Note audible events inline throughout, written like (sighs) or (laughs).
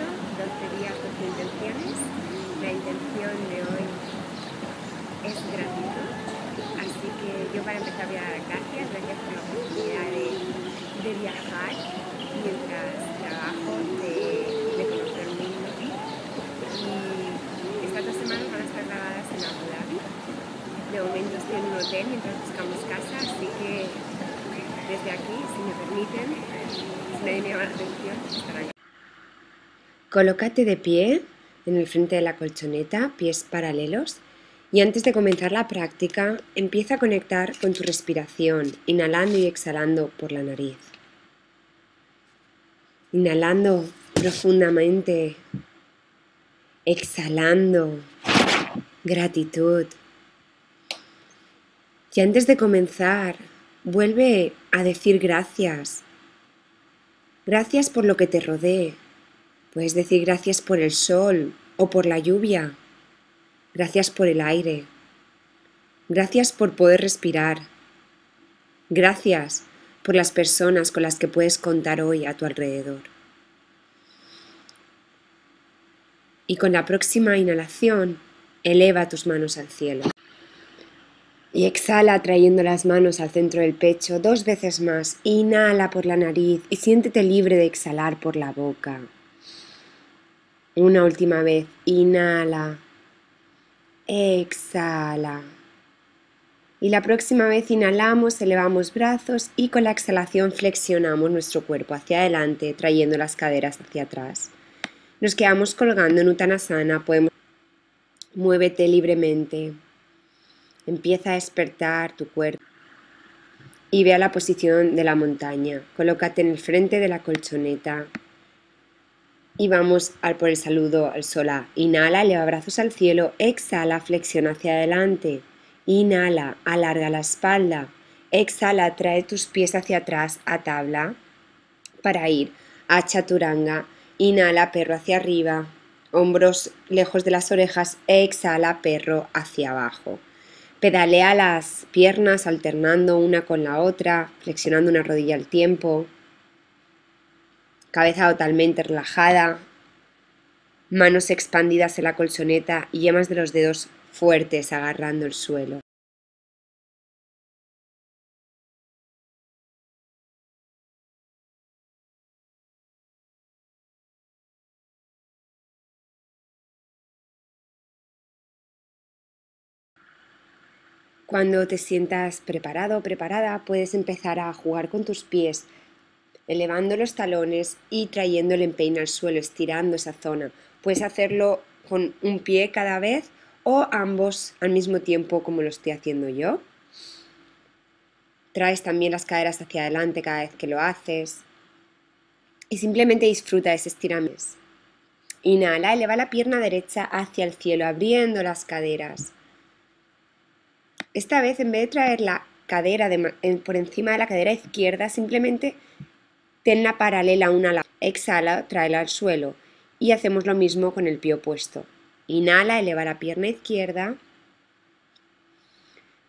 12 días pues, por intenciones. La intención de hoy es gratitud, así que yo para empezar voy a dar gracias, gracias por la oportunidad de, de viajar mientras trabajo, de, conocer el mundo. Y estas dos semanas van a estar grabadas en Abu Dhabi. De momento estoy en un hotel mientras buscamos casa, así que desde aquí, si me permiten, si nadie me llama la atención, estarán aquí. Colócate de pie en el frente de la colchoneta, pies paralelos, y antes de comenzar la práctica, empieza a conectar con tu respiración, inhalando y exhalando por la nariz. Inhalando profundamente, exhalando gratitud. Y antes de comenzar, vuelve a decir gracias. Gracias por lo que te rodee, Puedes decir gracias por el sol o por la lluvia. Gracias por el aire. Gracias por poder respirar. Gracias por las personas con las que puedes contar hoy a tu alrededor. Y con la próxima inhalación, eleva tus manos al cielo. Y exhala trayendo las manos al centro del pecho dos veces más. Inhala por la nariz y siéntete libre de exhalar por la boca. Una última vez. Inhala. Exhala. Y la próxima vez inhalamos, elevamos brazos y con la exhalación flexionamos nuestro cuerpo hacia adelante, trayendo las caderas hacia atrás. Nos quedamos colgando en Utanasana. Podemos... Muévete libremente. Empieza a despertar tu cuerpo. Y vea la posición de la montaña. Colócate en el frente de la colchoneta, y vamos al por el saludo al sola. Inhala, eleva brazos al cielo, exhala, flexiona hacia adelante. Inhala, alarga la espalda. Exhala, trae tus pies hacia atrás a tabla para ir a chaturanga. Inhala, perro hacia arriba, hombros lejos de las orejas. Exhala, perro hacia abajo. Pedalea las piernas alternando una con la otra, flexionando una rodilla al tiempo cabeza totalmente relajada, manos expandidas en la colchoneta y yemas de los dedos fuertes agarrando el suelo. Cuando te sientas preparado o preparada, puedes empezar a jugar con tus pies elevando los talones y trayendo el empeine al suelo, estirando esa zona. Puedes hacerlo con un pie cada vez o ambos al mismo tiempo como lo estoy haciendo yo. Traes también las caderas hacia adelante cada vez que lo haces. Y simplemente disfruta de ese estiramiento. Inhala, eleva la pierna derecha hacia el cielo, abriendo las caderas. Esta vez, en vez de traer la cadera por encima de la cadera izquierda, simplemente tenla paralela una a la exhala, tráela al suelo y hacemos lo mismo con el pie opuesto. Inhala, eleva la pierna izquierda,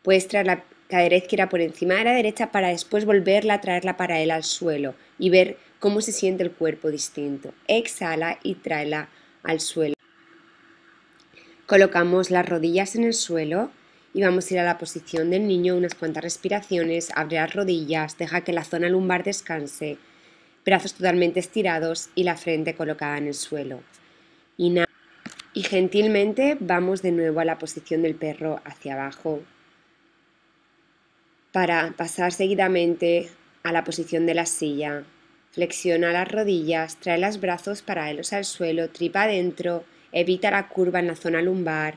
puedes traer la cadera izquierda por encima de la derecha para después volverla a traerla paralela al suelo y ver cómo se siente el cuerpo distinto. Exhala y tráela al suelo. Colocamos las rodillas en el suelo y vamos a ir a la posición del niño unas cuantas respiraciones, abre las rodillas, deja que la zona lumbar descanse brazos totalmente estirados y la frente colocada en el suelo. Inhala y gentilmente vamos de nuevo a la posición del perro hacia abajo para pasar seguidamente a la posición de la silla. Flexiona las rodillas, trae los brazos paralelos al suelo, tripa adentro, evita la curva en la zona lumbar,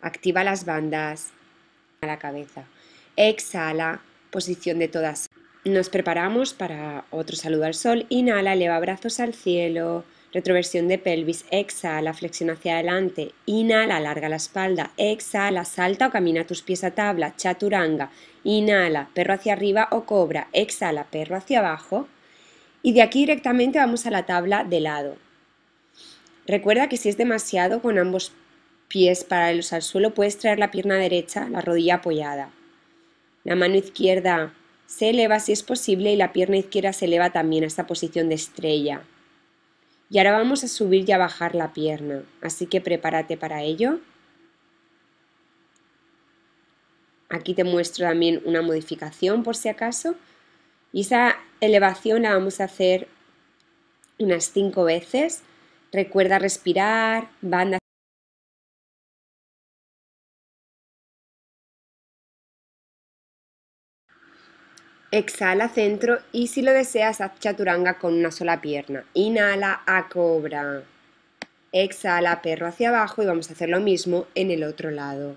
activa las bandas a la cabeza. Exhala, posición de todas nos preparamos para otro saludo al sol. Inhala, eleva brazos al cielo. Retroversión de pelvis. Exhala, flexión hacia adelante. Inhala, alarga la espalda. Exhala, salta o camina tus pies a tabla. Chaturanga. Inhala, perro hacia arriba o cobra. Exhala, perro hacia abajo. Y de aquí directamente vamos a la tabla de lado. Recuerda que si es demasiado con ambos pies paralelos al suelo, puedes traer la pierna derecha, la rodilla apoyada. La mano izquierda se eleva si es posible y la pierna izquierda se eleva también a esta posición de estrella. Y ahora vamos a subir y a bajar la pierna, así que prepárate para ello. Aquí te muestro también una modificación por si acaso. Y esa elevación la vamos a hacer unas 5 veces. Recuerda respirar, banda Exhala centro y si lo deseas haz chaturanga con una sola pierna. Inhala a cobra. Exhala perro hacia abajo y vamos a hacer lo mismo en el otro lado.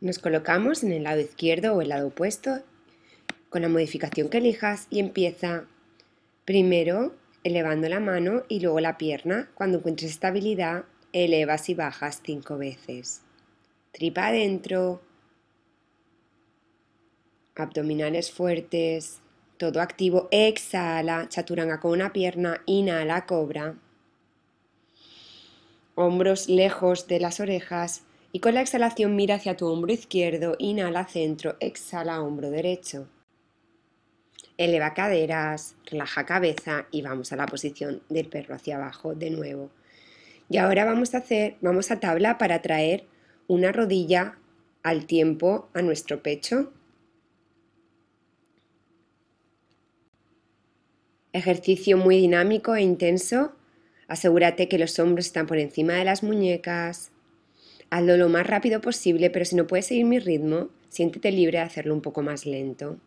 Nos colocamos en el lado izquierdo o el lado opuesto con la modificación que elijas y empieza primero elevando la mano y luego la pierna. Cuando encuentres estabilidad, elevas y bajas cinco veces. Tripa adentro, abdominales fuertes, todo activo, exhala, chaturanga con una pierna, inhala, cobra, hombros lejos de las orejas y con la exhalación mira hacia tu hombro izquierdo, inhala centro, exhala hombro derecho. Eleva caderas, relaja cabeza y vamos a la posición del perro hacia abajo de nuevo. Y ahora vamos a hacer, vamos a tabla para traer una rodilla al tiempo a nuestro pecho Ejercicio muy dinámico e intenso. Asegúrate que los hombros están por encima de las muñecas. Hazlo lo más rápido posible, pero si no puedes seguir mi ritmo, siéntete libre de hacerlo un poco más lento.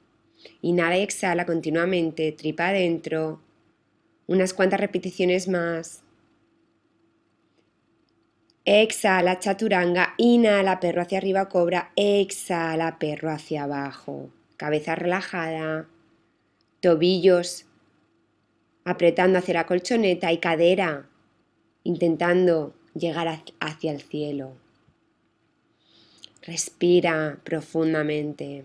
Inhala y exhala continuamente, tripa adentro. Unas cuantas repeticiones más. Exhala, chaturanga, inhala, perro hacia arriba, cobra, exhala, perro hacia abajo. Cabeza relajada, tobillos apretando hacia la colchoneta y cadera, intentando llegar hacia el cielo. Respira profundamente.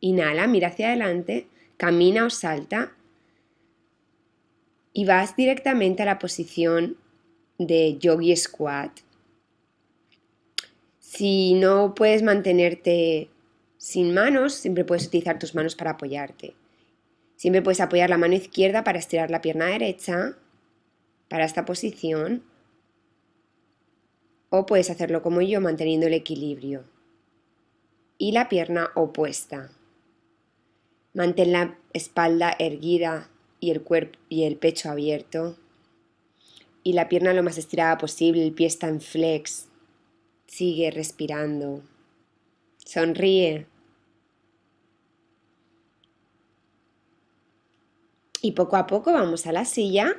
Inhala, mira hacia adelante, camina o salta y vas directamente a la posición de yogi squat. Si no puedes mantenerte sin manos, siempre puedes utilizar tus manos para apoyarte. Siempre puedes apoyar la mano izquierda para estirar la pierna derecha para esta posición. O puedes hacerlo como yo, manteniendo el equilibrio. Y la pierna opuesta. Mantén la espalda erguida y el, cuerpo, y el pecho abierto. Y la pierna lo más estirada posible, el pie está en flex. Sigue respirando. Sonríe. Y poco a poco vamos a la silla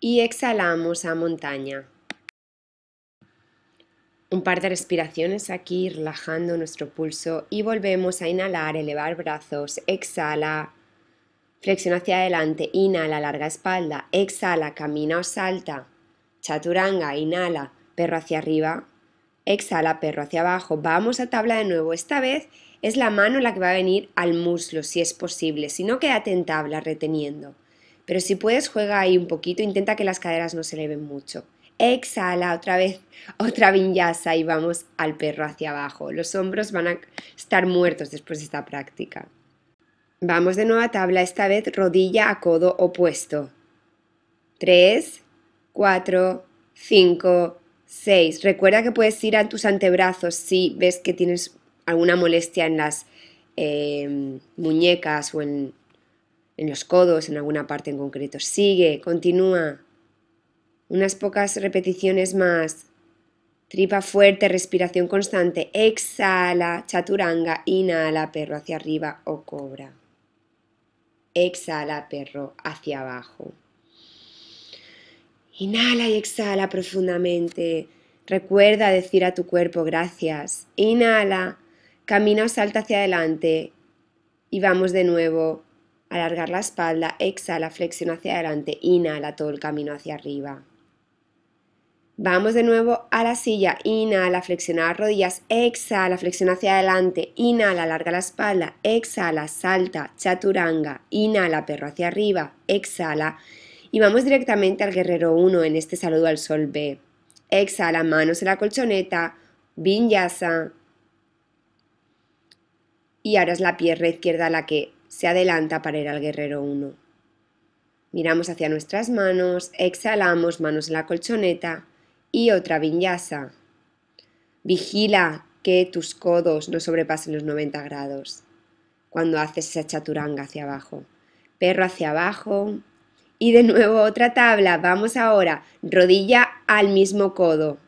y exhalamos a montaña. Un par de respiraciones aquí, relajando nuestro pulso y volvemos a inhalar, elevar brazos, exhala, flexión hacia adelante, inhala, larga espalda, exhala, camina o salta, chaturanga, inhala, perro hacia arriba, exhala, perro hacia abajo. Vamos a tabla de nuevo, esta vez es la mano la que va a venir al muslo, si es posible. Si no, quédate en tabla reteniendo. Pero si puedes, juega ahí un poquito. Intenta que las caderas no se eleven mucho. Exhala otra vez, (laughs) otra vinyasa y vamos al perro hacia abajo. Los hombros van a estar muertos después de esta práctica. Vamos de nuevo a tabla, esta vez rodilla a codo opuesto. 3, 4, 5, 6. Recuerda que puedes ir a tus antebrazos si ves que tienes alguna molestia en las eh, muñecas o en, en los codos, en alguna parte en concreto. Sigue, continúa. Unas pocas repeticiones más. Tripa fuerte, respiración constante. Exhala, chaturanga, inhala, perro hacia arriba o cobra. Exhala, perro hacia abajo. Inhala y exhala profundamente. Recuerda decir a tu cuerpo gracias. Inhala Camina salta hacia adelante y vamos de nuevo. Alargar la espalda, exhala, flexiona hacia adelante, inhala todo el camino hacia arriba. Vamos de nuevo a la silla, inhala, flexiona las rodillas, exhala, flexiona hacia adelante, inhala, alarga la espalda, exhala, salta, chaturanga, inhala, perro hacia arriba, exhala. Y vamos directamente al guerrero 1 en este saludo al sol B. Exhala, manos en la colchoneta, vinyasa, y ahora es la pierna izquierda la que se adelanta para ir al guerrero 1. Miramos hacia nuestras manos, exhalamos manos en la colchoneta y otra vinyasa. Vigila que tus codos no sobrepasen los 90 grados cuando haces esa chaturanga hacia abajo. Perro hacia abajo. Y de nuevo otra tabla. Vamos ahora, rodilla al mismo codo.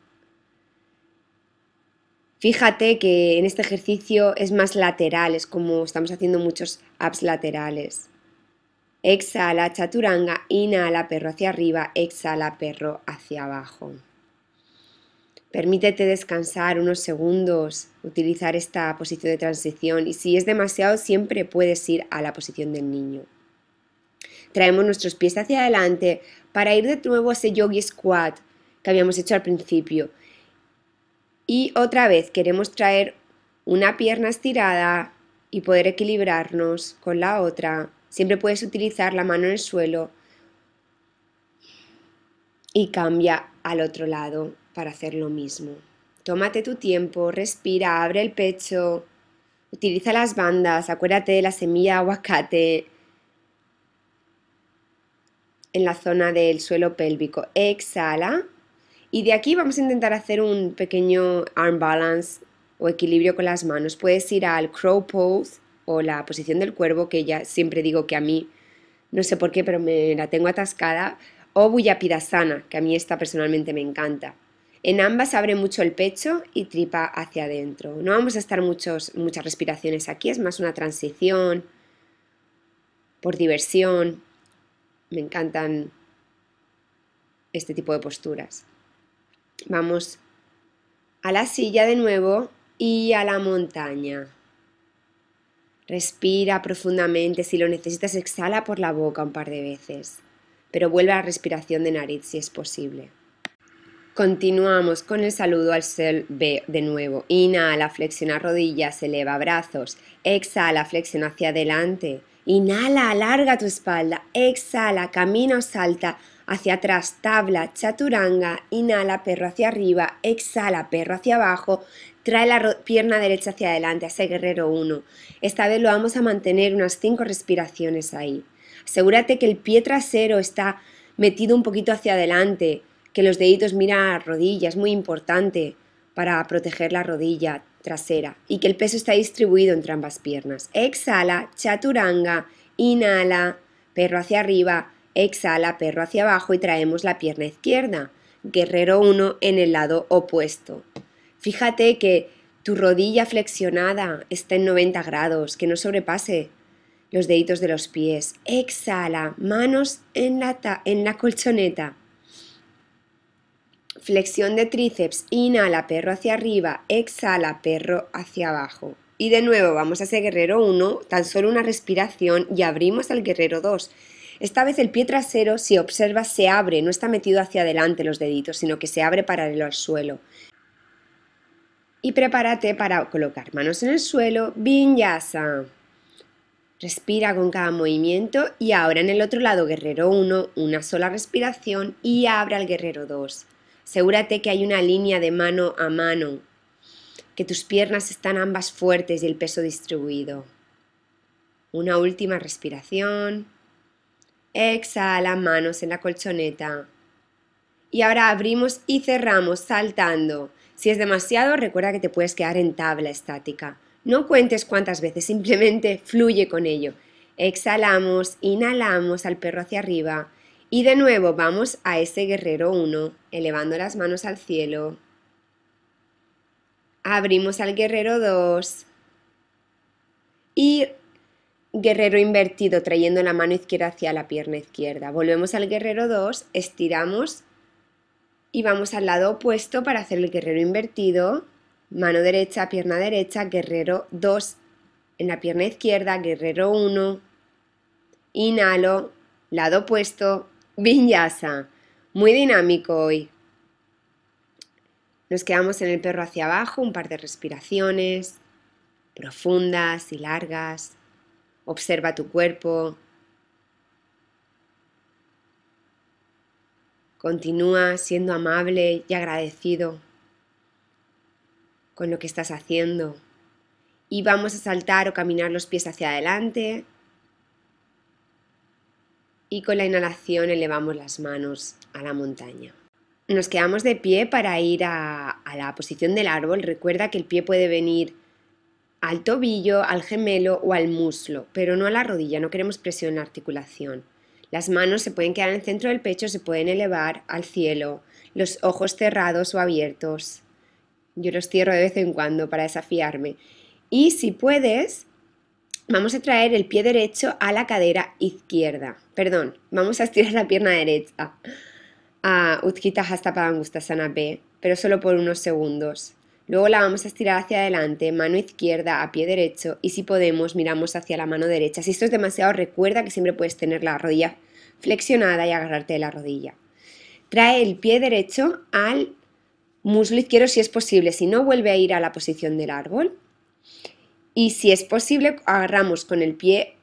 Fíjate que en este ejercicio es más lateral, es como estamos haciendo muchos abs laterales. Exhala, chaturanga, inhala, perro hacia arriba, exhala, perro hacia abajo. Permítete descansar unos segundos, utilizar esta posición de transición y si es demasiado siempre puedes ir a la posición del niño. Traemos nuestros pies hacia adelante para ir de nuevo a ese yogi squat que habíamos hecho al principio y otra vez queremos traer una pierna estirada y poder equilibrarnos con la otra. Siempre puedes utilizar la mano en el suelo y cambia al otro lado para hacer lo mismo. Tómate tu tiempo, respira, abre el pecho, utiliza las bandas, acuérdate de la semilla aguacate en la zona del suelo pélvico. Exhala y de aquí vamos a intentar hacer un pequeño arm balance o equilibrio con las manos. Puedes ir al crow pose o la posición del cuervo, que ya siempre digo que a mí, no sé por qué, pero me la tengo atascada, o Bullapidasana, que a mí esta personalmente me encanta. En ambas abre mucho el pecho y tripa hacia adentro. No vamos a estar muchos, muchas respiraciones aquí, es más una transición, por diversión. Me encantan este tipo de posturas. Vamos a la silla de nuevo y a la montaña. Respira profundamente, si lo necesitas exhala por la boca un par de veces, pero vuelve a la respiración de nariz si es posible. Continuamos con el saludo al sol B de nuevo. Inhala, flexiona rodillas, eleva brazos. Exhala, flexiona hacia adelante. Inhala, alarga tu espalda. Exhala, camina o salta hacia atrás, tabla, chaturanga, inhala, perro hacia arriba, exhala, perro hacia abajo, trae la pierna derecha hacia adelante, hace guerrero 1. Esta vez lo vamos a mantener unas 5 respiraciones ahí. Asegúrate que el pie trasero está metido un poquito hacia adelante, que los deditos miran a rodilla, es muy importante para proteger la rodilla trasera y que el peso está distribuido entre ambas piernas. Exhala, chaturanga, inhala, perro hacia arriba, Exhala perro hacia abajo y traemos la pierna izquierda. Guerrero 1 en el lado opuesto. Fíjate que tu rodilla flexionada está en 90 grados, que no sobrepase los deditos de los pies. Exhala, manos en la, colchoneta. Flexión de tríceps, inhala perro hacia arriba, exhala perro hacia abajo. Y de nuevo vamos a ese guerrero 1, tan solo una respiración y abrimos al guerrero 2. Esta vez el pie trasero, si observas, se abre, no está metido hacia adelante los deditos, sino que se abre paralelo al suelo. Y prepárate para colocar manos en el suelo, Vinyasa. Respira con cada movimiento y ahora en el otro lado, guerrero 1, una sola respiración y abre al guerrero 2. Asegúrate que hay una línea de mano a mano, que tus piernas están ambas fuertes y el peso distribuido. Una última respiración. Exhala, manos en la colchoneta. Y ahora abrimos y cerramos saltando. Si es demasiado, recuerda que te puedes quedar en tabla estática. No cuentes cuántas veces, (laughs) simplemente fluye con ello. Exhalamos, inhalamos al perro hacia arriba y de nuevo vamos a ese guerrero 1, elevando las manos al cielo. Abrimos al guerrero 2 y Guerrero invertido, trayendo la mano izquierda hacia la pierna izquierda. Volvemos al guerrero 2, estiramos y vamos al lado opuesto para hacer el guerrero invertido. Mano derecha, pierna derecha, guerrero 2 en la pierna izquierda, guerrero 1. Inhalo, lado opuesto, vinyasa. Muy dinámico hoy. Nos quedamos en el perro hacia abajo, un par de respiraciones profundas y largas. Observa tu cuerpo. Continúa siendo amable y agradecido con lo que estás haciendo. Y vamos a saltar o caminar los pies hacia adelante. Y con la inhalación elevamos las manos a la montaña. Nos quedamos de pie para ir a, la posición del árbol. Recuerda que el pie puede venir al tobillo, al gemelo o al muslo, pero no a la rodilla, no queremos presión en la articulación. Las manos se pueden quedar en el centro del pecho, se pueden elevar al cielo, los ojos cerrados o abiertos. Yo los cierro de vez en cuando para desafiarme. Y si puedes, vamos a traer el pie derecho a la cadera izquierda. Perdón, vamos a estirar la pierna derecha. A ah, Utkita Hasta Padangustasana B, pero solo por unos segundos. Luego la vamos a estirar hacia adelante, mano izquierda a pie derecho y si podemos miramos hacia la mano derecha. Si esto es demasiado recuerda que siempre puedes tener la rodilla flexionada y agarrarte de la rodilla. Trae el pie derecho al muslo izquierdo si es posible, si no vuelve a ir a la posición del árbol. Y si es posible agarramos con el pie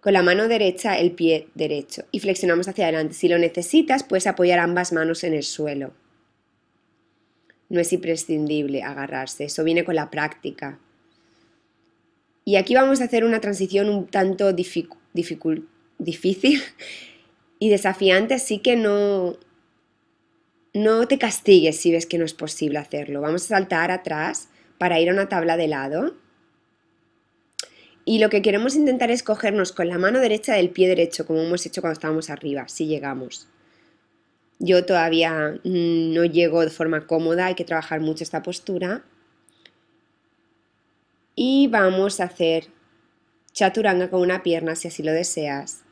con la mano derecha el pie derecho y flexionamos hacia adelante. Si lo necesitas, puedes apoyar ambas manos en el suelo. No es imprescindible agarrarse, eso viene con la práctica. Y aquí vamos a hacer una transición un tanto difícil (laughs) y desafiante, así que no, no te castigues si ves que no es posible hacerlo. Vamos a saltar atrás para ir a una tabla de lado. Y lo que queremos intentar es cogernos con la mano derecha del pie derecho, como hemos hecho cuando estábamos arriba, si llegamos. Yo todavía mm, no llego de forma cómoda, hay que trabajar mucho esta postura. Y vamos a hacer chaturanga con una pierna si así lo deseas.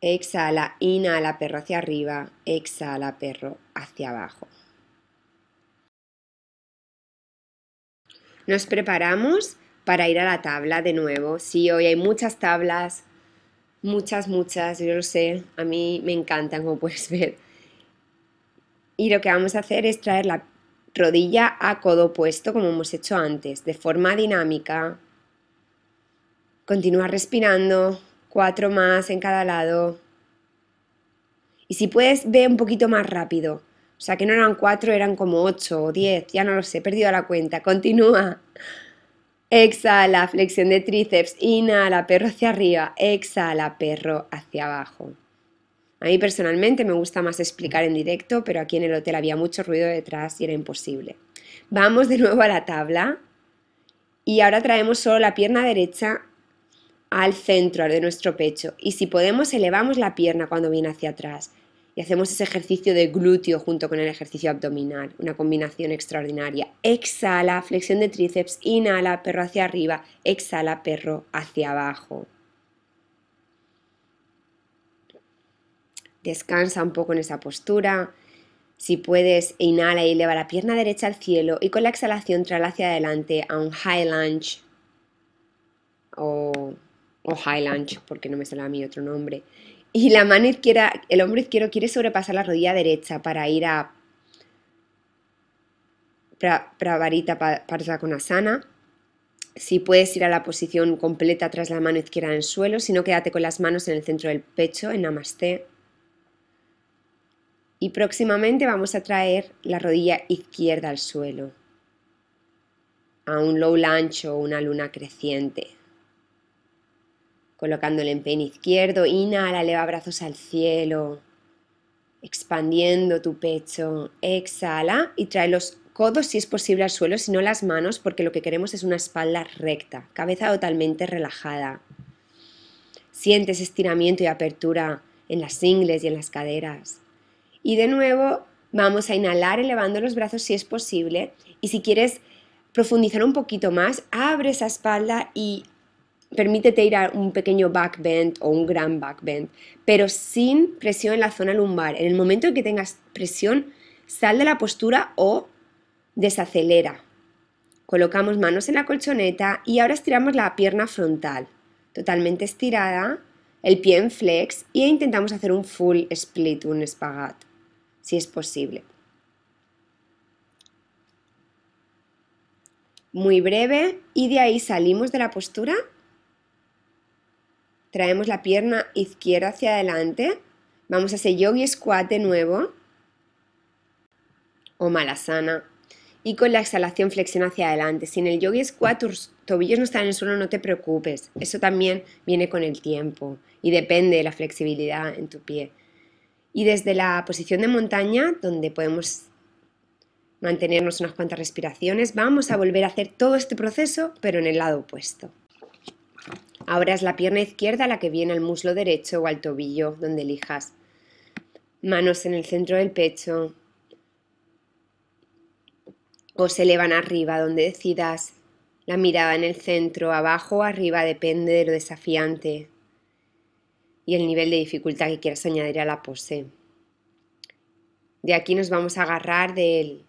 Exhala, inhala perro hacia arriba, exhala perro hacia abajo. Nos preparamos para ir a la tabla de nuevo. Sí, hoy hay muchas tablas, muchas, muchas, yo lo sé, a mí me encantan como puedes ver y lo que vamos a hacer es traer la rodilla a codo opuesto como hemos hecho antes, de forma dinámica. Continúa respirando, cuatro más en cada lado. Y si puedes, ve un poquito más rápido. O sea, que no eran cuatro, eran como ocho o diez, ya no lo sé, he perdido la cuenta. Continúa. Exhala, flexión de tríceps, inhala, perro hacia arriba, exhala, perro hacia abajo. A mí personalmente me gusta más explicar en directo, pero aquí en el hotel había mucho ruido detrás y era imposible. Vamos de nuevo a la tabla y ahora traemos solo la pierna derecha al centro de nuestro pecho y si podemos elevamos la pierna cuando viene hacia atrás y hacemos ese ejercicio de glúteo junto con el ejercicio abdominal, una combinación extraordinaria. Exhala, flexión de tríceps, inhala, perro hacia arriba, exhala, perro hacia abajo. Descansa un poco en esa postura. Si puedes, inhala y eleva la pierna derecha al cielo y con la exhalación trae hacia adelante a un high lunge o, high lunge, porque no me sale a mí otro nombre. Y la mano izquierda, el hombre izquierdo quiere sobrepasar la rodilla derecha para ir a para pra, Pravarita sana. Si puedes ir a la posición completa tras la mano izquierda en el suelo, si no, quédate con las manos en el centro del pecho, en Namaste y próximamente vamos a traer la rodilla izquierda al suelo, a un low lancho, o una luna creciente. Colocando el empeine izquierdo, inhala, eleva brazos al cielo, expandiendo tu pecho, exhala y trae los codos si es posible al suelo, si no las manos, porque lo que queremos es una espalda recta, cabeza totalmente relajada. Sientes estiramiento y apertura en las ingles y en las caderas. Y de nuevo vamos a inhalar elevando los brazos si es posible. Y si quieres profundizar un poquito más, abre esa espalda y permítete ir a un pequeño back bend o un gran back bend, pero sin presión en la zona lumbar. En el momento en que tengas presión, sal de la postura o desacelera. Colocamos manos en la colchoneta y ahora estiramos la pierna frontal, totalmente estirada, el pie en flex e intentamos hacer un full split, un espagat si es posible. Muy breve y de ahí salimos de la postura. Traemos la pierna izquierda hacia adelante. Vamos a hacer yogi squat de nuevo o malasana. Y con la exhalación flexión hacia adelante. Si en el yogi squat tus tobillos no están en el suelo, no te preocupes. Eso también viene con el tiempo y depende de la flexibilidad en tu pie. Y desde la posición de montaña, donde podemos mantenernos unas cuantas respiraciones, vamos a volver a hacer todo este proceso, pero en el lado opuesto. Ahora es la pierna izquierda la que viene al muslo derecho o al tobillo, donde elijas. Manos en el centro del pecho o se elevan arriba, donde decidas. La mirada en el centro, abajo o arriba, depende de lo desafiante, y el nivel de dificultad que quieras añadir a la pose. De aquí nos vamos a agarrar del,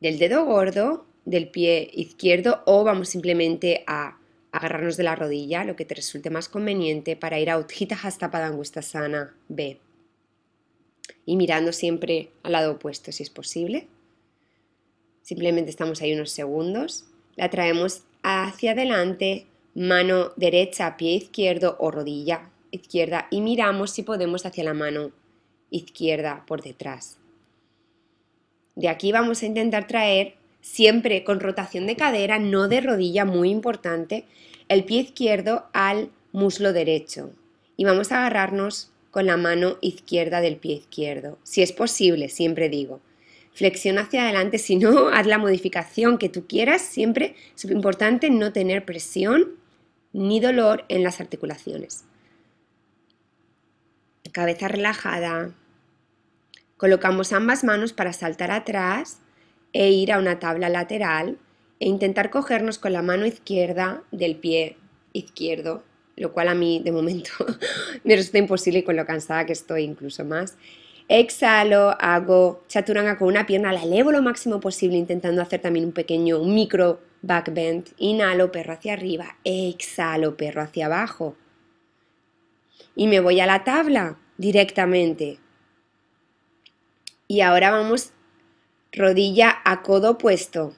dedo gordo del pie izquierdo o vamos simplemente a agarrarnos de la rodilla, lo que te resulte más conveniente para ir a Utjita Hasta Sana B. Y mirando siempre al lado opuesto si es posible. Simplemente estamos ahí unos segundos. La traemos hacia adelante, mano derecha, pie izquierdo o rodilla izquierda y miramos si podemos hacia la mano izquierda por detrás. De aquí vamos a intentar traer siempre con rotación de cadera, no de rodilla, muy importante, el pie izquierdo al muslo derecho. Y vamos a agarrarnos con la mano izquierda del pie izquierdo. Si es posible, siempre digo. Flexión hacia adelante, si no, (laughs) haz la modificación que tú quieras. Siempre es importante no tener presión ni dolor en las articulaciones cabeza relajada. Colocamos ambas manos para saltar atrás e ir a una tabla lateral e intentar cogernos con la mano izquierda del pie izquierdo, lo cual a mí de momento (laughs) me resulta imposible y con lo cansada que estoy incluso más. Exhalo, hago chaturanga con una pierna, la elevo lo máximo posible intentando hacer también un pequeño, micro backbend, Inhalo, perro hacia arriba, exhalo, perro hacia abajo y me voy a la tabla directamente. Y ahora vamos rodilla a codo opuesto.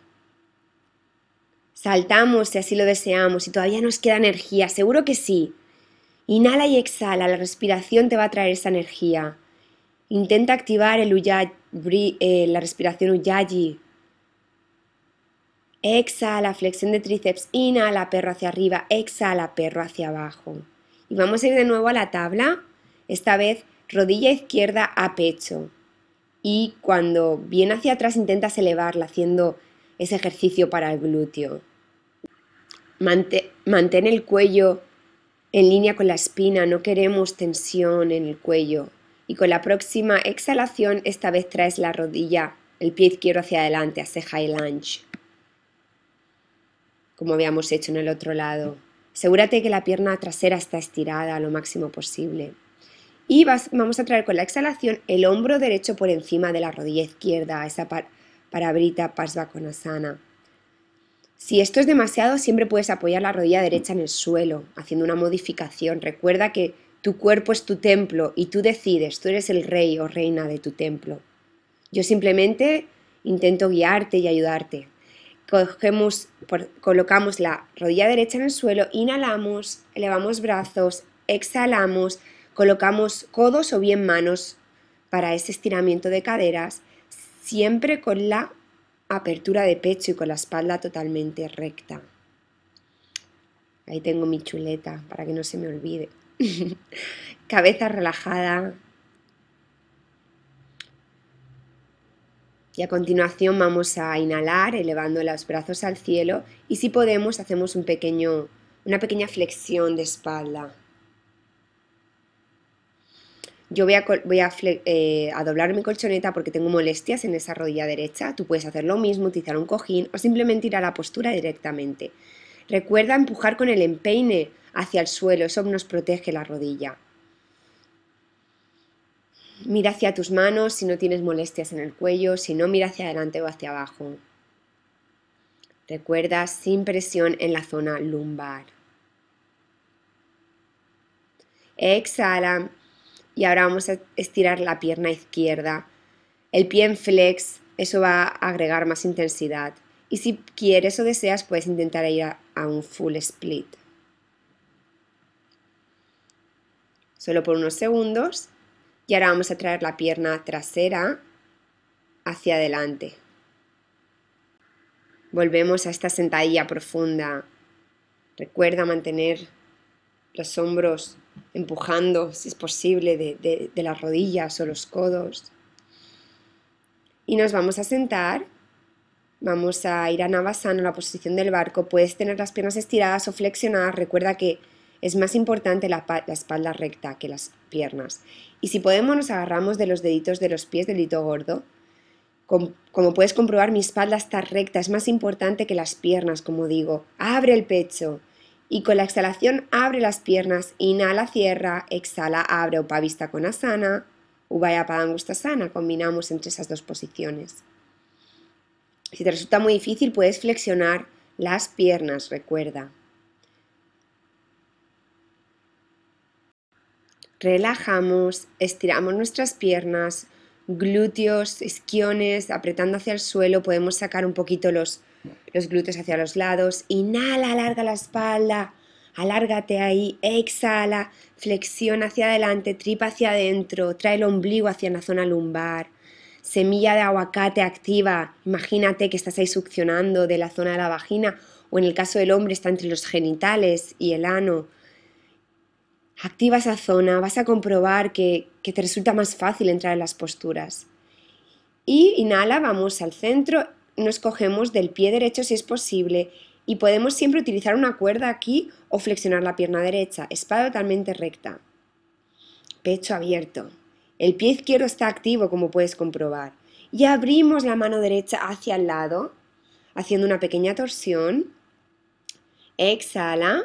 Saltamos si así lo deseamos, y todavía nos queda energía, seguro que sí. Inhala y exhala, la respiración te va a traer esa energía. Intenta activar el eh, la respiración Ujjayi. Exhala, flexión de tríceps, inhala, perro hacia arriba, exhala, perro hacia abajo. Y vamos a ir de nuevo a la tabla, esta vez rodilla izquierda a pecho. Y cuando viene hacia atrás intentas elevarla haciendo ese ejercicio para el glúteo. mantén el cuello en línea con la espina, no queremos tensión en el cuello. Y con la próxima exhalación, esta vez traes la rodilla, el pie izquierdo hacia adelante, hace high lunge, como habíamos hecho en el otro lado. Asegúrate que la pierna trasera está estirada lo máximo posible. Y vas, vamos a traer con la exhalación el hombro derecho por encima de la rodilla izquierda, esa par, parabrita pasvakonasana. Si esto es demasiado, siempre puedes apoyar la rodilla derecha en el suelo, haciendo una modificación. Recuerda que tu cuerpo es tu templo y tú decides, tú eres el rey o reina de tu templo. Yo simplemente intento guiarte y ayudarte. Cogemos, colocamos la rodilla derecha en el suelo, inhalamos, elevamos brazos, exhalamos, colocamos codos o bien manos para ese estiramiento de caderas, siempre con la apertura de pecho y con la espalda totalmente recta. Ahí tengo mi chuleta para que no se me olvide. (laughs) Cabeza relajada, Y a continuación vamos a inhalar elevando los brazos al cielo y si podemos hacemos un pequeño, una pequeña flexión de espalda. Yo voy, eh, a, doblar mi colchoneta porque tengo molestias en esa rodilla derecha. Tú puedes hacer lo mismo, utilizar un cojín o simplemente ir a la postura directamente. Recuerda empujar con el empeine hacia el suelo, eso nos protege la rodilla. Mira hacia tus manos si no tienes molestias en el cuello, si no mira hacia adelante o hacia abajo. Recuerda sin presión en la zona lumbar. Exhala y ahora vamos a estirar la pierna izquierda. El pie en flex, eso va a agregar más intensidad. Y si quieres o deseas, puedes intentar ir a, a un full split. Solo por unos segundos. Y ahora vamos a traer la pierna trasera hacia adelante. Volvemos a esta sentadilla profunda. Recuerda mantener los hombros empujando, si es posible, de, las rodillas o los codos. Y nos vamos a sentar Vamos a ir a Navasana, la posición del barco. Puedes tener las piernas estiradas o flexionadas. Recuerda que es más importante la, espalda recta que las piernas. Y si podemos nos agarramos de los deditos de los pies del gordo. como puedes comprobar, mi espalda está recta, es más importante que las piernas, como digo. Abre el pecho. Y con la exhalación abre las piernas, inhala, cierra, exhala, abre Upavista con asana, angustia sana, Combinamos entre esas dos posiciones. Si te resulta muy difícil, puedes flexionar las piernas, recuerda. relajamos, estiramos nuestras piernas, glúteos, esquiones, apretando hacia el suelo, podemos sacar un poquito los, los glúteos hacia los lados, inhala, alarga la espalda, alárgate ahí, exhala, flexión hacia adelante, tripa hacia adentro, trae el ombligo hacia la zona lumbar, semilla de aguacate activa, imagínate que estás ahí succionando de la zona de la vagina o en el caso del hombre está entre los genitales y el ano, activa esa zona, vas a comprobar que, te resulta más fácil entrar en las posturas. Y inhala, vamos al centro, nos cogemos del pie derecho si es posible y podemos siempre utilizar una cuerda aquí o flexionar la pierna derecha, espada totalmente recta, pecho abierto. El pie izquierdo está activo como puedes comprobar. Y abrimos la mano derecha hacia el lado, haciendo una pequeña torsión. Exhala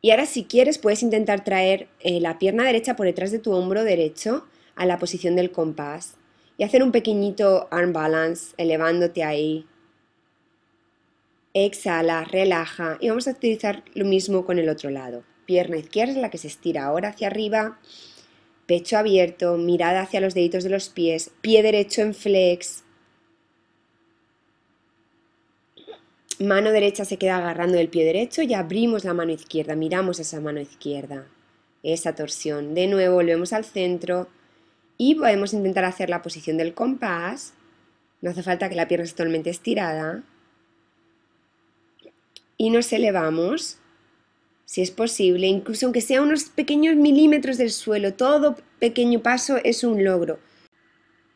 y ahora si quieres puedes intentar traer eh, la pierna derecha por detrás de tu hombro derecho a la posición del compás y hacer un pequeñito arm balance elevándote ahí. Exhala, relaja y vamos a utilizar lo mismo con el otro lado. Pierna izquierda es la que se estira ahora hacia arriba, pecho abierto, mirada hacia los deditos de los pies, pie derecho en flex, Mano derecha se queda agarrando el pie derecho y abrimos la mano izquierda, miramos esa mano izquierda, esa torsión. De nuevo volvemos al centro y podemos intentar hacer la posición del compás. No hace falta que la pierna esté totalmente estirada. Y nos elevamos, si es posible, incluso aunque sea unos pequeños milímetros del suelo, todo pequeño paso es un logro.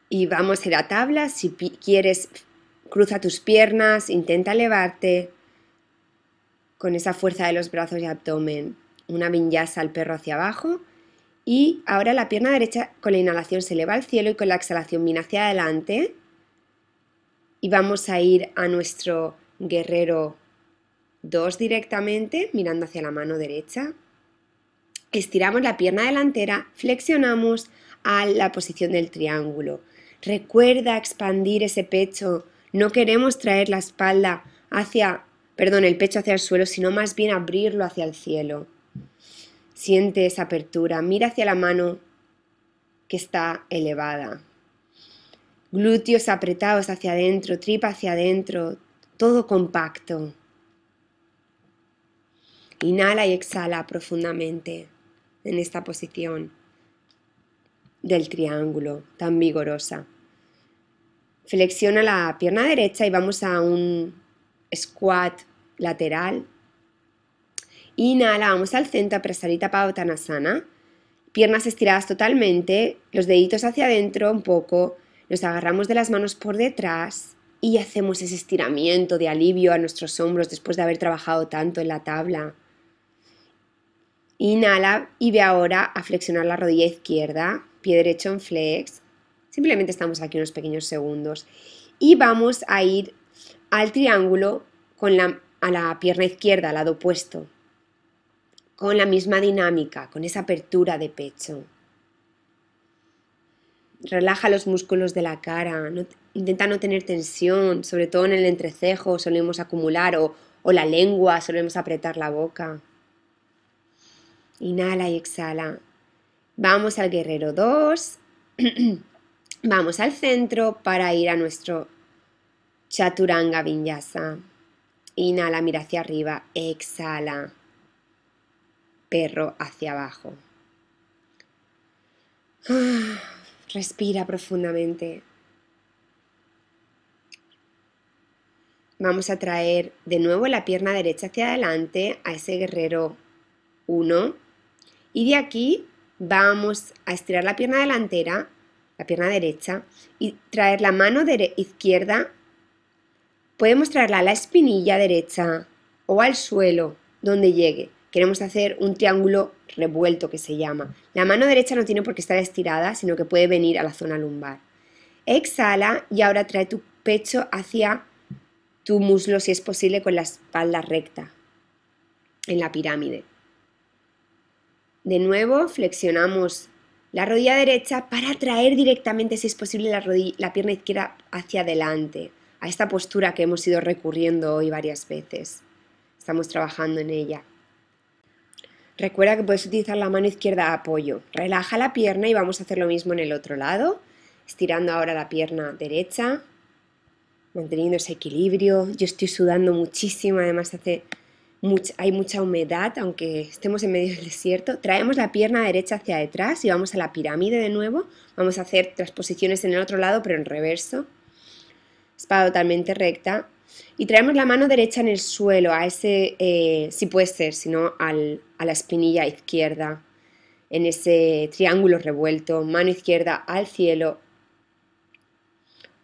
Y vamos a la tabla, si quieres Cruza tus piernas, intenta elevarte con esa fuerza de los brazos y abdomen. Una vinyasa al perro hacia abajo. Y ahora la pierna derecha con la inhalación se eleva al cielo y con la exhalación viene hacia adelante. Y vamos a ir a nuestro guerrero 2 directamente, mirando hacia la mano derecha. Estiramos la pierna delantera, flexionamos a la posición del triángulo. Recuerda expandir ese pecho no queremos traer la espalda hacia, perdón, el pecho hacia el suelo, sino más bien abrirlo hacia el cielo. Siente esa apertura, mira hacia la mano que está elevada. Glúteos apretados hacia adentro, tripa hacia adentro, todo compacto. Inhala y exhala profundamente en esta posición del triángulo tan vigorosa. Flexiona la pierna derecha y vamos a un squat lateral. Inhala, vamos al centro, Prasarita utanasana. Piernas estiradas totalmente, los deditos hacia adentro un poco, nos agarramos de las manos por detrás y hacemos ese estiramiento de alivio a nuestros hombros después de haber trabajado tanto en la tabla. Inhala y ve ahora a flexionar la rodilla izquierda, pie derecho en flex. Simplemente estamos aquí unos pequeños segundos. Y vamos a ir al triángulo con la, a la pierna izquierda, al lado opuesto, con la misma dinámica, con esa apertura de pecho. Relaja los músculos de la cara, intenta no tener tensión, sobre todo en el entrecejo solemos acumular o, o la lengua, solemos apretar la boca. Inhala y exhala. Vamos al guerrero 2. (clears throat) Vamos al centro para ir a nuestro chaturanga vinyasa. Inhala, mira hacia arriba, exhala, perro hacia abajo. (sighs) Respira profundamente. Vamos a traer de nuevo la pierna derecha hacia adelante a ese guerrero 1 y de aquí vamos a estirar la pierna delantera la pierna derecha, y traer la mano izquierda. Podemos traerla a la espinilla derecha o al suelo, donde llegue. Queremos hacer un triángulo revuelto que se llama. La mano derecha no tiene por qué estar estirada, sino que puede venir a la zona lumbar. Exhala y ahora trae tu pecho hacia tu muslo, si es posible, con la espalda recta, en la pirámide. De nuevo, flexionamos la rodilla derecha para traer directamente, si es posible, la, la pierna izquierda hacia adelante, a esta postura que hemos ido recurriendo hoy varias veces. Estamos trabajando en ella. Recuerda que puedes utilizar la mano izquierda a apoyo. Relaja la pierna y vamos a hacer lo mismo en el otro lado, estirando ahora la pierna derecha, manteniendo ese equilibrio. Yo estoy sudando muchísimo, además hace hay mucha humedad, aunque estemos en medio (laughs) del desierto. Traemos la pierna derecha hacia detrás y vamos a la pirámide de nuevo. Vamos a hacer transposiciones en el otro lado, pero en reverso. Espada totalmente recta. Y traemos la mano derecha en el suelo, a ese, eh, si puede ser, sino a la espinilla izquierda, en ese triángulo revuelto. Mano izquierda al cielo,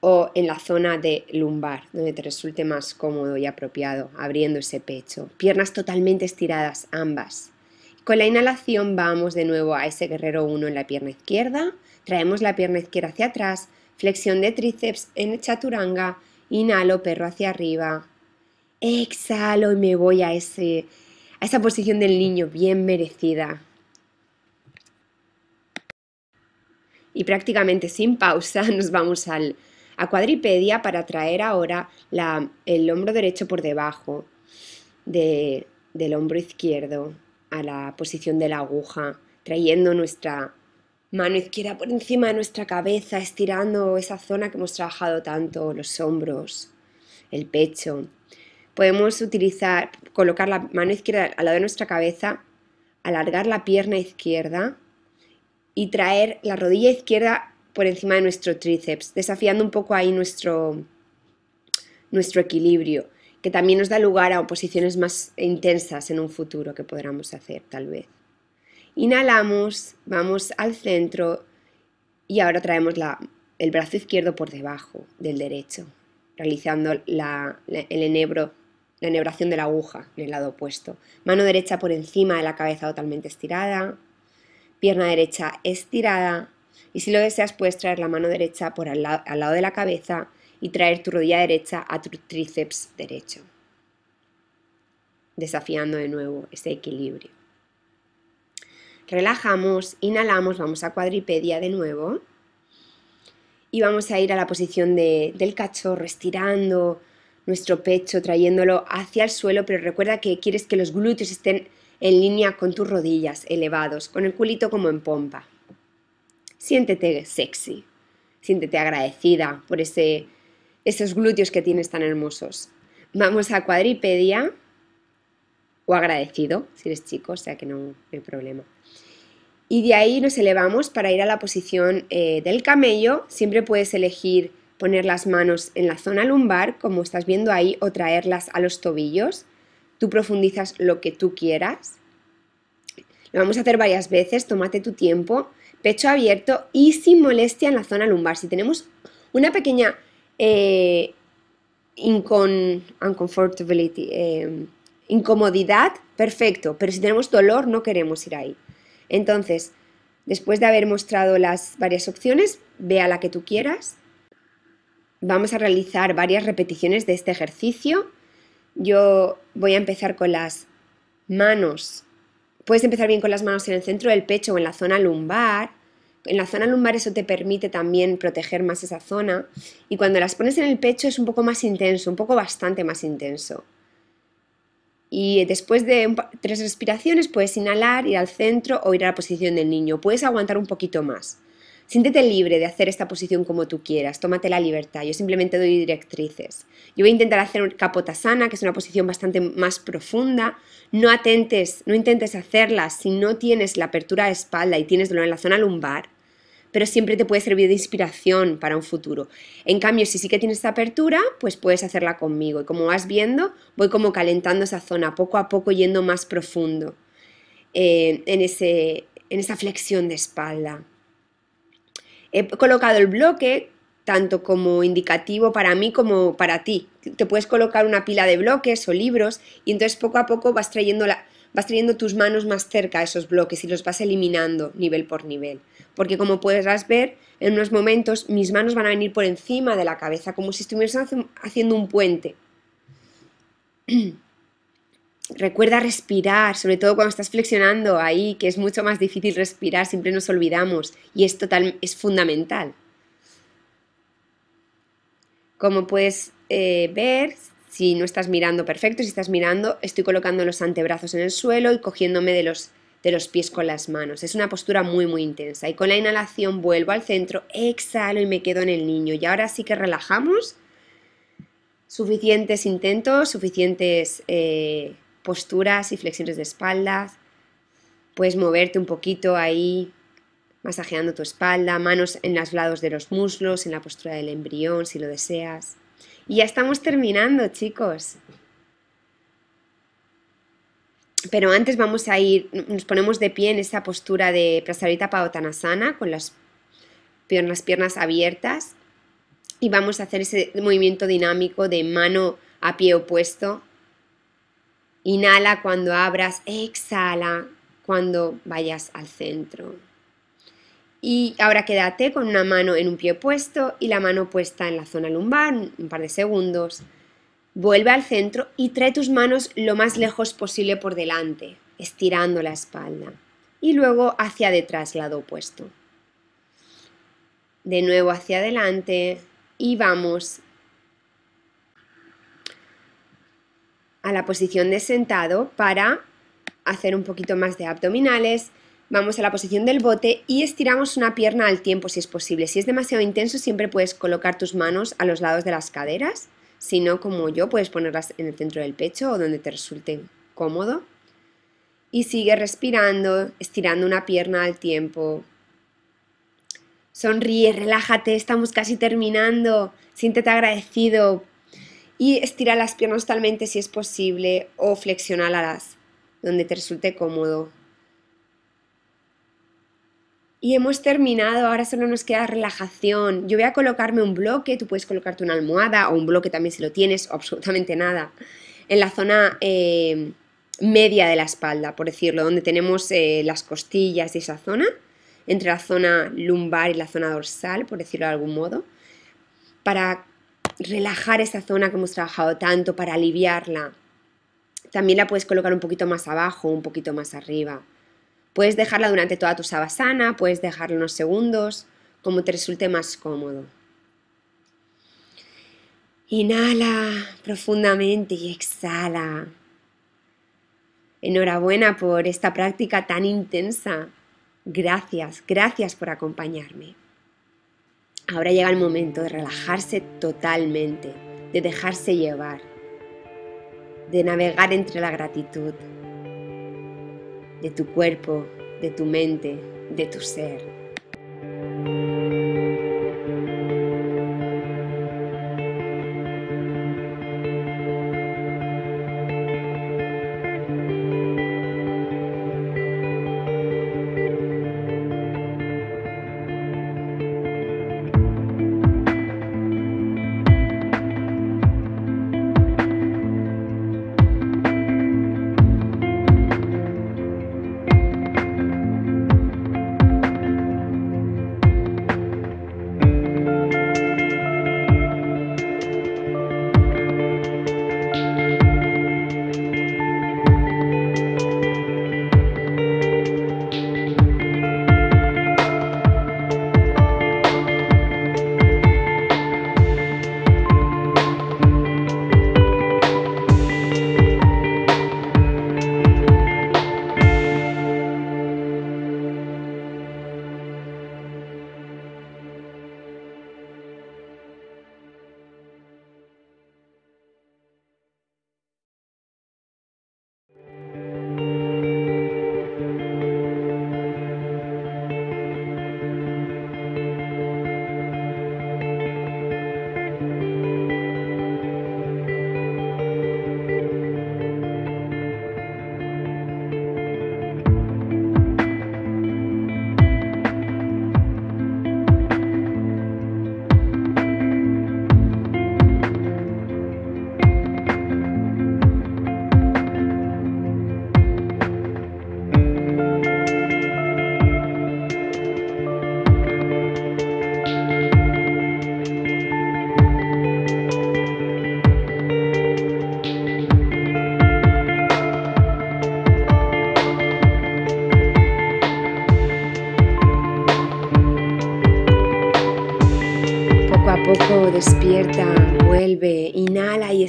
o en la zona de lumbar, donde te resulte más cómodo y apropiado, abriendo ese pecho. Piernas totalmente estiradas, ambas. Con la inhalación vamos de nuevo a ese guerrero 1 en la pierna izquierda, traemos la pierna izquierda hacia atrás, flexión de tríceps en chaturanga, inhalo perro hacia arriba, exhalo y me voy a, ese, a esa posición del niño bien merecida, y prácticamente sin pausa (laughs) nos vamos al a cuadripedia para traer ahora la, el hombro derecho por debajo del hombro izquierdo a la posición de la aguja, trayendo nuestra mano izquierda por encima de nuestra cabeza, estirando esa zona que hemos trabajado tanto, los hombros, el pecho. Podemos utilizar, colocar la mano izquierda al lado de nuestra cabeza, alargar la pierna izquierda y traer la rodilla izquierda por encima de nuestro tríceps, desafiando un poco ahí nuestro, nuestro equilibrio, que también nos da lugar a posiciones más intensas en un futuro que podremos hacer tal vez. Inhalamos, vamos al centro y ahora traemos la, el brazo izquierdo por debajo del derecho, realizando la, el enebro, la enebración de la aguja en el lado opuesto. Mano derecha por encima de la cabeza totalmente estirada, pierna derecha estirada, y si lo deseas puedes traer la mano derecha por al, lado de la cabeza y traer tu rodilla derecha a tu tríceps derecho, desafiando de nuevo ese equilibrio. Relajamos, inhalamos, vamos a cuadripedia de nuevo y vamos a ir a la posición del cachorro, estirando nuestro pecho, trayéndolo hacia el suelo, pero recuerda que quieres que los glúteos estén en línea con tus rodillas, elevados, con el culito como en pompa siéntete sexy, siéntete agradecida por ese, esos glúteos que tienes tan hermosos. Vamos a cuadripedia o agradecido, si eres chico, o sea que no, hay problema. Y de ahí nos elevamos para ir a la posición eh, del camello. Siempre puedes elegir poner las manos en la zona lumbar, como estás viendo ahí, o traerlas a los tobillos. Tú profundizas lo que tú quieras. Lo vamos a hacer varias veces, tómate tu tiempo pecho abierto y sin molestia en la zona lumbar. Si tenemos una pequeña eh, em, incomodidad, perfecto, pero si tenemos dolor no queremos ir ahí. Entonces, después de haber mostrado las varias opciones, vea la que tú quieras. Vamos a realizar varias repeticiones de este ejercicio. Yo voy a empezar con las manos Puedes empezar bien con las manos en el centro del pecho o en la zona lumbar. En la zona lumbar eso te permite también proteger más esa zona. Y cuando las pones en el pecho es un poco más intenso, un poco bastante más intenso. Y después de tres respiraciones puedes inhalar, ir al centro o ir a la posición del niño. Puedes aguantar un poquito más. Siéntete libre de hacer esta posición como tú quieras, tómate la libertad, yo simplemente doy directrices. Yo voy a intentar hacer capotasana, que es una posición bastante más profunda. No atentes, no intentes hacerla si no tienes la apertura de espalda y tienes dolor en la zona lumbar, pero siempre te puede servir de inspiración para un futuro. En cambio, si sí que tienes esta apertura, pues puedes hacerla conmigo. Y como vas viendo, voy como calentando esa zona, poco a poco yendo más profundo eh, en esa flexión de espalda. He colocado el bloque tanto como indicativo para mí como para ti. Te puedes colocar una pila de bloques o libros y entonces poco a poco vas trayendo, vas trayendo tus manos más cerca a esos bloques y los vas eliminando nivel por nivel. Porque como podrás ver, en unos momentos mis manos van a venir por encima de la cabeza, como si estuviesen haciendo un puente. (clears throat) Recuerda respirar, sobre todo cuando estás flexionando ahí, que es mucho más difícil respirar, siempre nos olvidamos y es, total, es fundamental. Como puedes eh, ver, si no estás mirando perfecto, si estás mirando, estoy colocando los antebrazos en el suelo y cogiéndome de los, de los pies con las manos. Es una postura muy, muy intensa. Y con la inhalación vuelvo al centro, exhalo y me quedo en el niño. Y ahora sí que relajamos. Suficientes intentos, suficientes... Eh, posturas y flexiones de espaldas. Puedes moverte un poquito ahí, masajeando tu espalda, manos en los lados de los muslos, en la postura del embrión, si lo deseas. Y ya estamos terminando, chicos. Pero antes vamos a ir, nos ponemos de pie en esa postura de Prasarita sana con las piernas, piernas abiertas y vamos a hacer ese movimiento dinámico de mano a pie opuesto Inhala cuando abras, exhala cuando vayas al centro. Y ahora quédate con una mano en un pie puesto y la mano puesta en la zona lumbar un par de segundos. Vuelve al centro y trae tus manos lo más lejos posible por delante, estirando la espalda. Y luego hacia detrás, lado opuesto. De nuevo hacia adelante y vamos a la posición de sentado para hacer un poquito más de abdominales, vamos a la posición del bote y estiramos una pierna al tiempo si es posible. Si es demasiado intenso siempre puedes colocar tus manos a los lados de las caderas, si no como yo puedes ponerlas en el centro del pecho o donde te resulte cómodo. Y sigue respirando, estirando una pierna al tiempo. Sonríe, relájate, estamos casi terminando. Siéntete agradecido y estira las piernas talmente si es posible o flexiona las donde te resulte cómodo. Y hemos terminado, ahora solo nos queda relajación. Yo voy a colocarme un bloque, tú puedes colocarte una almohada o un bloque también si lo tienes, (laughs) absolutamente nada, en la zona eh, media de la espalda, por decirlo, donde tenemos eh, las costillas y esa zona, entre la zona lumbar y la zona dorsal, por decirlo de algún modo, para relajar esa zona que hemos trabajado tanto, para aliviarla. También la puedes colocar un poquito más abajo, un poquito más arriba. Puedes dejarla durante toda tu sabasana, puedes dejarla unos segundos, como te resulte más cómodo. Inhala profundamente y exhala. Enhorabuena por esta práctica tan intensa. Gracias, gracias por acompañarme. Ahora llega el momento de relajarse totalmente, de dejarse llevar, de navegar entre la gratitud de tu cuerpo, de tu mente, de tu ser.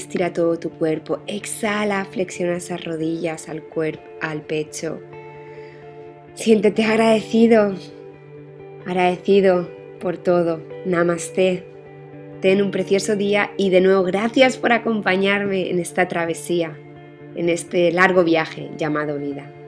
Estira todo tu cuerpo. Exhala, flexiona esas rodillas al cuerpo, al pecho. Siéntete agradecido, agradecido por todo. Namaste. Ten un precioso día y de nuevo gracias por acompañarme en esta travesía, en este largo viaje llamado vida.